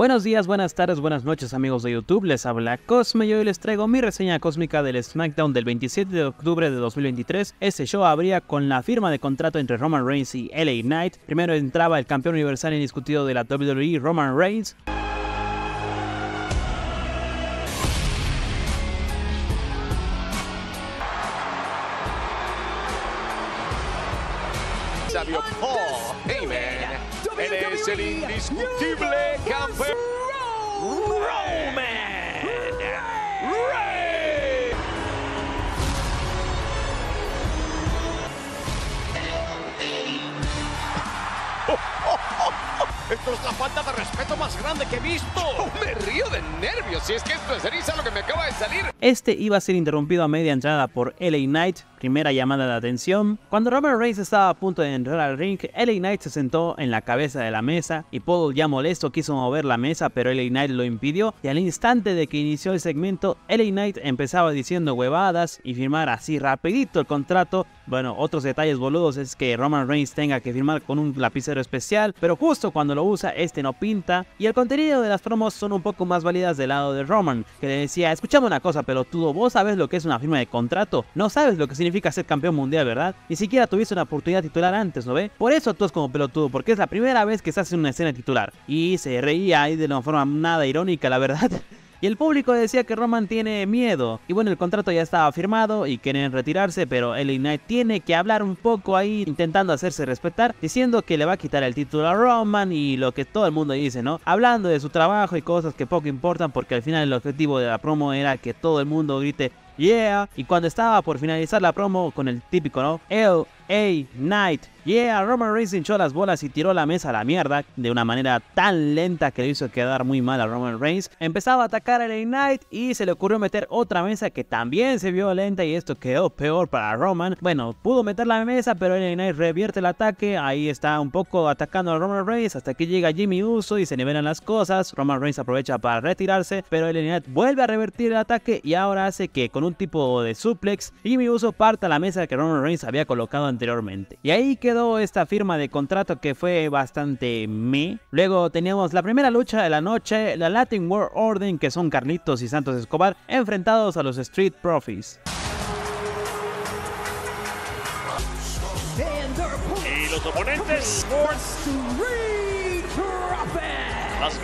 Buenos días, buenas tardes, buenas noches amigos de YouTube, les habla Cosme y hoy les traigo mi reseña cósmica del SmackDown del 27 de octubre de 2023. Este show abría con la firma de contrato entre Roman Reigns y LA Knight. Primero entraba el campeón universal indiscutido de la WWE, Roman Reigns. Paul es el indiscutible campeón. Roman. Roman. Esto es la falta de respeto más grande que he visto. Oh, me río de nervios, si es que esto es eriza lo que me acaba de salir. Este iba a ser interrumpido a media entrada por LA Knight, primera llamada de atención. Cuando Roman Reigns estaba a punto de entrar al ring, LA Knight se sentó en la cabeza de la mesa y Paul ya molesto quiso mover la mesa, pero LA Knight lo impidió y al instante de que inició el segmento, LA Knight empezaba diciendo huevadas y firmar así rapidito el contrato. Bueno, otros detalles boludos es que Roman Reigns tenga que firmar con un lapicero especial, pero justo cuando lo usa, este no pinta. Y el contenido de las promos son un poco más válidas del lado de Roman, que le decía, escuchame una cosa pelotudo, vos sabes lo que es una firma de contrato, no sabes lo que significa ser campeón mundial, ¿verdad? Ni siquiera tuviste una oportunidad titular antes, ¿no ve? Por eso actúas como pelotudo, porque es la primera vez que estás en una escena titular. Y se reía ahí de una forma nada irónica, la verdad. Y el público decía que Roman tiene miedo. Y bueno, el contrato ya estaba firmado y quieren retirarse, pero el Knight tiene que hablar un poco ahí intentando hacerse respetar, diciendo que le va a quitar el título a Roman y lo que todo el mundo dice, ¿no? Hablando de su trabajo y cosas que poco importan porque al final el objetivo de la promo era que todo el mundo grite yeah. Y cuando estaba por finalizar la promo con el típico, ¿no? Ew, a. Knight. Yeah, Roman Reigns hinchó las bolas y tiró la mesa a la mierda de una manera tan lenta que le hizo quedar muy mal a Roman Reigns. Empezaba a atacar a LA Knight y se le ocurrió meter otra mesa que también se vio lenta y esto quedó peor para Roman. Bueno, pudo meter la mesa, pero LA Knight revierte el ataque. Ahí está un poco atacando a Roman Reigns hasta que llega Jimmy Uso y se nivelan las cosas. Roman Reigns aprovecha para retirarse, pero LA Knight vuelve a revertir el ataque y ahora hace que con un tipo de suplex Jimmy Uso parta la mesa que Roman Reigns había colocado antes y ahí quedó esta firma de contrato que fue bastante me. Luego teníamos la primera lucha de la noche, la Latin World Order, que son Carnitos y Santos Escobar, enfrentados a los Street Profits. Y los oponentes, las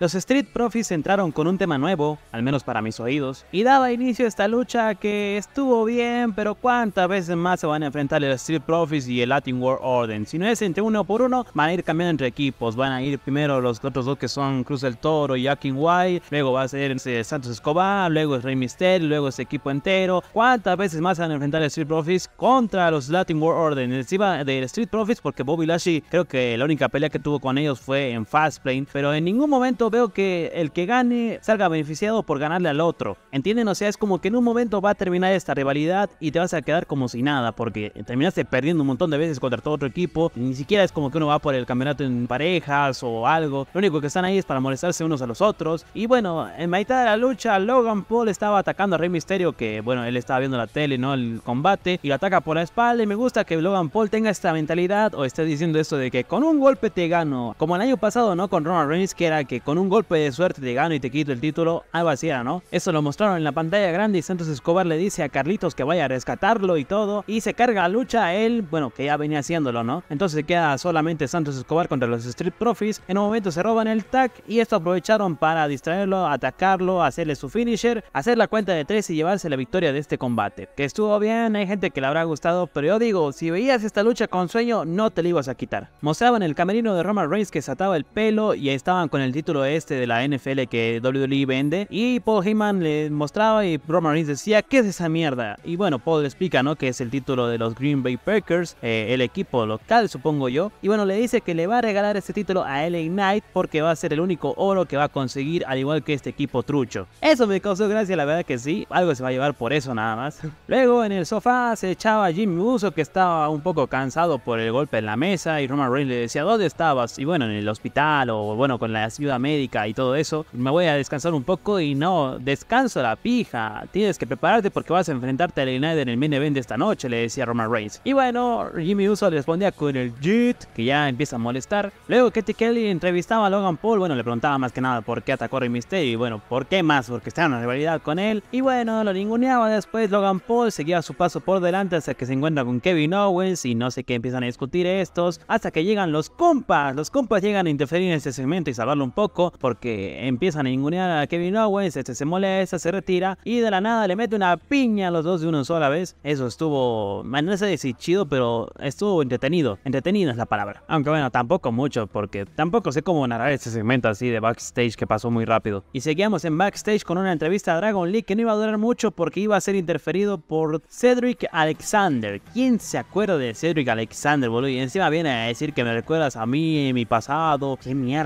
Los Street Profits entraron con un tema nuevo, al menos para mis oídos, y daba inicio a esta lucha que estuvo bien, pero cuántas veces más se van a enfrentar el Street Profits y el Latin World Order. Si no es entre uno por uno, van a ir cambiando entre equipos, van a ir primero los otros dos que son Cruz del Toro y Akin White, luego va a ser Santos Escobar, luego es Rey Mysterio, luego es equipo entero. ¿Cuántas veces más van a enfrentar el Street Profits contra los Latin World Order? Encima del Street Profits porque Bobby Lashley creo que la única pelea que tuvo con ellos fue en Fast Plane pero en ningún momento veo que el que gane salga beneficiado por ganarle al otro. ¿Entienden? O sea, es como que en un momento va a terminar esta rivalidad y te vas a quedar como si nada, porque terminaste perdiendo un montón de veces contra todo otro equipo. Ni siquiera es como que uno va por el campeonato en parejas o algo. Lo único que están ahí es para molestarse unos a los otros. Y bueno, en mitad de la lucha, Logan Paul estaba atacando a Rey Misterio, que bueno, él estaba viendo la tele, ¿no? El combate, y lo ataca por la espalda. Y me gusta que Logan Paul tenga esta mentalidad o esté diciendo esto de que con un golpe te gano, como el año pasado, ¿no? Con Ron Roman Reigns, que era que con un golpe de suerte te gano y te quito el título, algo así era, ¿no? Eso lo mostraron en la pantalla grande y Santos Escobar le dice a Carlitos que vaya a rescatarlo y todo, y se carga la lucha él, bueno, que ya venía haciéndolo, ¿no? Entonces queda solamente Santos Escobar contra los Street Profits, en un momento se roban el tag y esto aprovecharon para distraerlo, atacarlo, hacerle su finisher, hacer la cuenta de tres y llevarse la victoria de este combate. Que estuvo bien, hay gente que le habrá gustado, pero yo digo, si veías esta lucha con sueño, no te la ibas a quitar. Mostraban el camerino de Roman Reigns que se ataba el pelo y y estaban con el título este de la NFL que WWE vende. Y Paul Heyman le mostraba y Roman Reigns decía, ¿qué es esa mierda? Y bueno, Paul le explica, ¿no? Que es el título de los Green Bay Packers, eh, el equipo local, supongo yo. Y bueno, le dice que le va a regalar este título a LA Knight porque va a ser el único oro que va a conseguir, al igual que este equipo trucho. Eso me causó gracia, la verdad que sí. Algo se va a llevar por eso nada más. Luego en el sofá se echaba Jimmy Uso que estaba un poco cansado por el golpe en la mesa y Roman Reigns le decía, ¿dónde estabas? Y bueno, en el hospital o bueno, con la ayuda médica y todo eso, me voy a descansar un poco y no, descanso la pija, tienes que prepararte porque vas a enfrentarte a United en el main event de esta noche, le decía Roman Reigns. Y bueno, Jimmy Uso le respondía con el JIT, que ya empieza a molestar. Luego Katie Kelly entrevistaba a Logan Paul, bueno, le preguntaba más que nada por qué atacó a Rey Mysterio y bueno, ¿por qué más? Porque estaba en una rivalidad con él. Y bueno, lo ninguneaba después, Logan Paul seguía su paso por delante hasta que se encuentra con Kevin Owens y no sé qué empiezan a discutir estos, hasta que llegan los compas, los compas llegan a interferir en ese segmento y salvarlo un poco, porque empiezan a ningunear a Kevin Owens, este se molesta, se retira y de la nada le mete una piña a los dos de una sola vez. Eso estuvo, no sé decir chido, pero estuvo entretenido. Entretenido es la palabra. Aunque bueno, tampoco mucho, porque tampoco sé cómo narrar este segmento así de backstage que pasó muy rápido. Y seguíamos en backstage con una entrevista a Dragon League que no iba a durar mucho porque iba a ser interferido por Cedric Alexander. ¿Quién se acuerda de Cedric Alexander, boludo? Y encima viene a decir que me recuerdas a mí, mi pasado. ¿Qué mierda?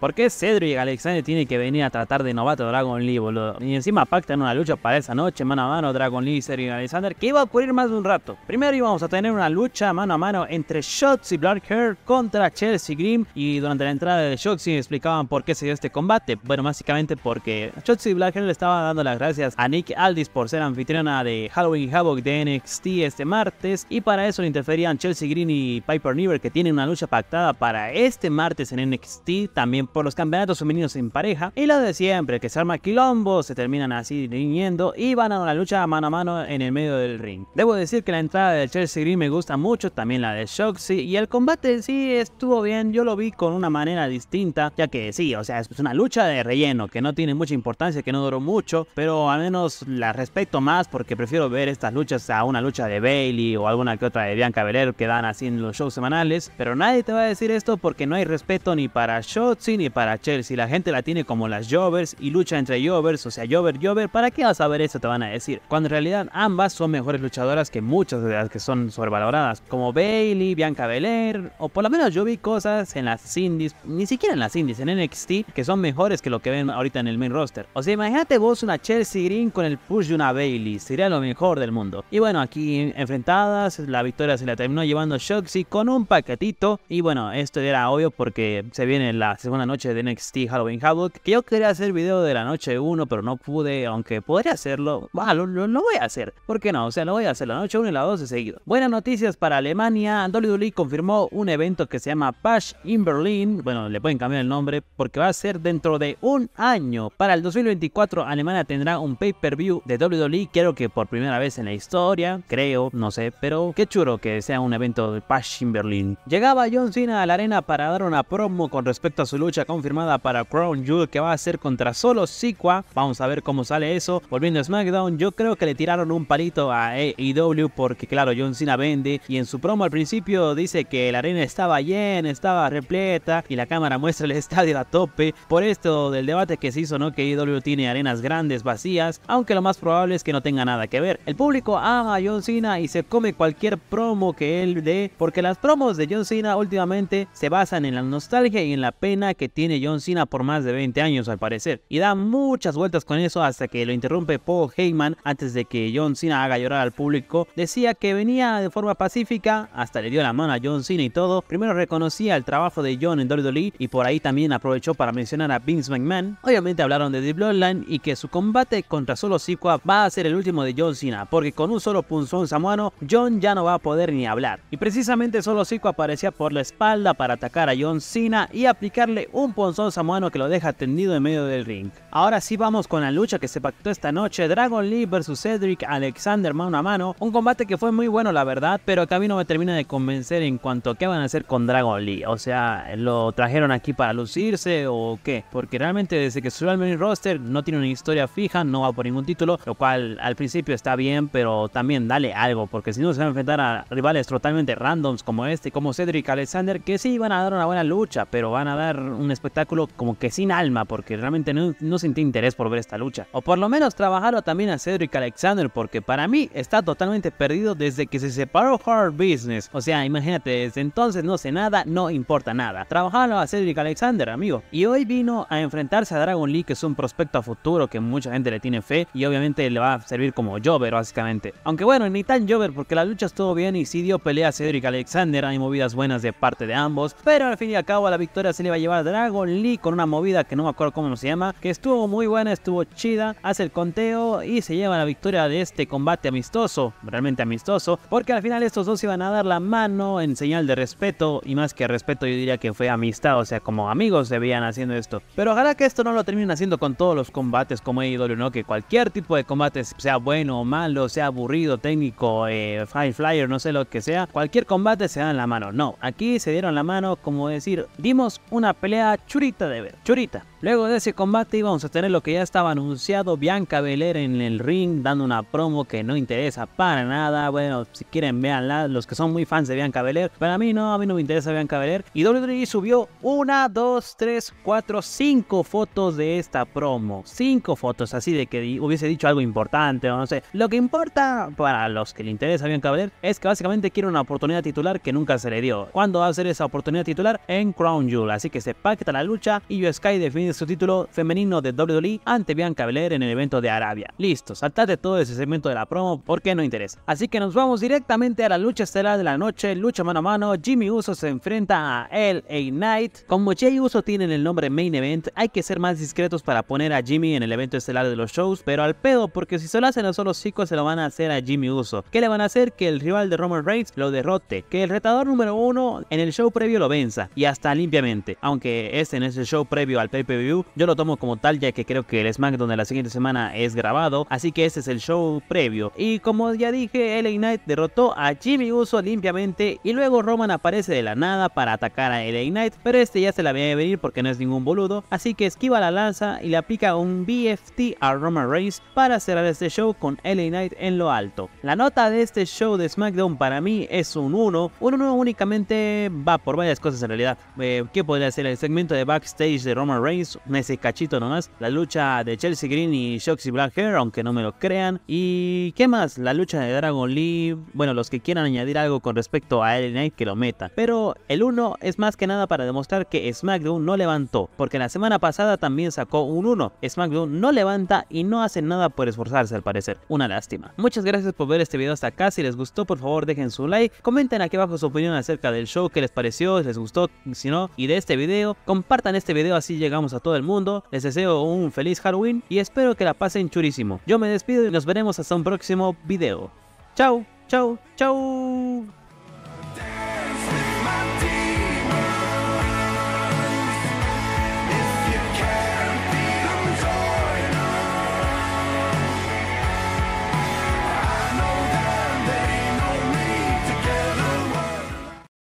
¿Por qué Cedric Alexander tiene que venir a tratar de novato Dragon Lee, Y encima pactan una lucha para esa noche, mano a mano, Dragon Lee y Cedric Alexander, que iba a ocurrir más de un rato. Primero íbamos a tener una lucha mano a mano entre Shots y Blackheart contra Chelsea Green Y durante la entrada de y explicaban por qué se dio este combate. Bueno, básicamente porque Shots y Blackheart le estaban dando las gracias a Nick Aldis por ser anfitriona de Halloween Havoc de NXT este martes. Y para eso le interferían Chelsea Green y Piper Never. que tienen una lucha pactada para este martes en NXT también por los campeonatos femeninos en pareja y la de siempre, que se arma quilombo, se terminan así riñendo y van a una lucha mano a mano en el medio del ring. Debo decir que la entrada del Chelsea Green me gusta mucho, también la de Shoxy y el combate sí estuvo bien, yo lo vi con una manera distinta, ya que sí, o sea, es pues una lucha de relleno que no tiene mucha importancia, que no duró mucho, pero al menos la respeto más porque prefiero ver estas luchas a una lucha de Bailey o alguna que otra de Bianca Belair que dan así en los shows semanales, pero nadie te va a decir esto porque no hay respeto ni para Shotzi ni para Chelsea. La gente la tiene como las Jovers y lucha entre Jovers, o sea, Jover, Jover. ¿Para qué vas a ver eso? Te van a decir. Cuando en realidad ambas son mejores luchadoras que muchas de las que son sobrevaloradas, como Bailey, Bianca Belair, o por lo menos yo vi cosas en las indies, ni siquiera en las indies, en NXT, que son mejores que lo que ven ahorita en el main roster. O sea, imagínate vos una Chelsea Green con el push de una Bailey, sería lo mejor del mundo. Y bueno, aquí enfrentadas, la victoria se la terminó llevando Shotzi con un paquetito. Y bueno, esto era obvio porque se viene en la segunda noche de NXT Halloween Havoc. Que yo quería hacer video de la noche 1, pero no pude, aunque podría hacerlo. Bah, lo, lo, voy a hacer. ¿Por qué no? O sea, lo voy a hacer la noche 1 y la 2 seguido. Buenas noticias para Alemania. WWE confirmó un evento que se llama Bash in Berlin. Bueno, le pueden cambiar el nombre porque va a ser dentro de un año. Para el 2024, Alemania tendrá un pay-per-view de WWE. Creo que por primera vez en la historia. Creo, no sé. Pero qué chulo que sea un evento de Bash in Berlin. Llegaba John Cena a la arena para dar una promo con respecto respecto a su lucha confirmada para Crown Jewel que va a ser contra solo siqua Vamos a ver cómo sale eso. Volviendo a SmackDown, yo creo que le tiraron un palito a AEW porque claro, John Cena vende y en su promo al principio dice que la arena estaba llena, estaba repleta y la cámara muestra el estadio a tope. Por esto del debate que se hizo, ¿no? Que AEW tiene arenas grandes, vacías, aunque lo más probable es que no tenga nada que ver. El público ama a John Cena y se come cualquier promo que él dé porque las promos de John Cena últimamente se basan en la nostalgia y en la pena que tiene John Cena por más de 20 años al parecer. Y da muchas vueltas con eso hasta que lo interrumpe Paul Heyman antes de que John Cena haga llorar al público. Decía que venía de forma pacífica, hasta le dio la mano a John Cena y todo. Primero reconocía el trabajo de John en WWE y por ahí también aprovechó para mencionar a Vince McMahon. Obviamente hablaron de The Bloodline y que su combate contra Solo Sikoa va a ser el último de John Cena, porque con un solo punzón samuano, John ya no va a poder ni hablar. Y precisamente Solo Sikoa aparecía por la espalda para atacar a John Cena y a aplicarle un ponzón samuano que lo deja tendido en medio del ring. Ahora sí vamos con la lucha que se pactó esta noche, Dragon Lee vs Cedric Alexander mano a mano, un combate que fue muy bueno la verdad, pero que a mí no me termina de convencer en cuanto a qué van a hacer con Dragon Lee, o sea, lo trajeron aquí para lucirse o qué, porque realmente desde que subió al main roster no tiene una historia fija, no va por ningún título, lo cual al principio está bien, pero también dale algo, porque si no se va a enfrentar a rivales totalmente randoms como este, como Cedric Alexander, que sí van a dar una buena lucha, pero van a a dar un espectáculo como que sin alma, porque realmente no, sentí interés por ver esta lucha. O por lo menos trabajarlo también a Cedric Alexander, porque para mí está totalmente perdido desde que se separó Hard Business. O sea, imagínate, desde entonces no sé nada, no importa nada. Trabajarlo a Cedric Alexander, amigo. Y hoy vino a enfrentarse a Dragon Lee, que es un prospecto a futuro que mucha gente le tiene fe y obviamente le va a servir como Jover, básicamente. Aunque bueno, ni tan Jover, porque la lucha estuvo bien y si dio pelea a Cedric Alexander. Hay movidas buenas de parte de ambos, pero al fin y al cabo la victoria se le iba a llevar Dragon Lee con una movida que no me acuerdo cómo se llama, que estuvo muy buena, estuvo chida, hace el conteo y se lleva la victoria de este combate amistoso, realmente amistoso, porque al final estos dos se iban a dar la mano en señal de respeto y más que respeto yo diría que fue amistad, o sea, como amigos se veían haciendo esto. Pero ojalá que esto no lo terminen haciendo con todos los combates como AEW, ¿no? Que cualquier tipo de combate, sea bueno o malo, sea aburrido, técnico, eh, high flyer, no sé lo que sea, cualquier combate se dan la mano. No, aquí se dieron la mano, como decir, dimos una pelea churita de ver, churita. Luego de ese combate íbamos a tener lo que ya estaba anunciado, Bianca Belair en el ring dando una promo que no interesa para nada. Bueno, si quieren véanla, los que son muy fans de Bianca Belair. Para mí no, a mí no me interesa Bianca Belair. Y WWE subió una, dos, tres, cuatro, cinco fotos de esta promo. Cinco fotos, así de que hubiese dicho algo importante o no sé. Lo que importa para los que le interesa Bianca Belair es que básicamente quiere una oportunidad titular que nunca se le dio. ¿Cuándo va a ser esa oportunidad titular? En Crown Jewel así que se pacta la lucha y Joe Sky defiende su título femenino de WWE ante Bianca Belair en el evento de Arabia. Listo, saltate todo ese segmento de la promo porque no interesa. Así que nos vamos directamente a la lucha estelar de la noche, lucha mano a mano, Jimmy Uso se enfrenta a LA Knight. Como Jay Uso tiene el nombre Main Event, hay que ser más discretos para poner a Jimmy en el evento estelar de los shows, pero al pedo porque si se lo hacen a solo chicos se lo van a hacer a Jimmy Uso. ¿Qué le van a hacer? Que el rival de Roman Reigns lo derrote, que el retador número uno en el show previo lo venza y hasta limpiamente. Aunque este no es el show previo al pay-per-view, yo lo tomo como tal ya que creo que el SmackDown de la siguiente semana es grabado, así que este es el show previo. Y como ya dije, LA Knight derrotó a Jimmy Uso limpiamente y luego Roman aparece de la nada para atacar a LA Knight, pero este ya se la ve venir porque no es ningún boludo, así que esquiva la lanza y le aplica un BFT a Roman Reigns para cerrar este show con LA Knight en lo alto. La nota de este show de SmackDown para mí es un 1, un 1 únicamente va por varias cosas en realidad, eh, Puede ser hacer el segmento de backstage de Roman Reigns, ese cachito nomás, la lucha de Chelsea Green y Shoxy Blackhair, aunque no me lo crean, y qué más, la lucha de Dragon Lee, bueno, los que quieran añadir algo con respecto a El Knight que lo meta, pero el 1 es más que nada para demostrar que SmackDown no levantó, porque la semana pasada también sacó un 1, SmackDown no levanta y no hace nada por esforzarse al parecer, una lástima. Muchas gracias por ver este video hasta acá, si les gustó por favor dejen su like, comenten aquí abajo su opinión acerca del show, Qué les pareció, les gustó, si no, y de este video, compartan este video así llegamos a todo el mundo, les deseo un feliz Halloween y espero que la pasen churísimo. Yo me despido y nos veremos hasta un próximo video. Chao, chao, chao.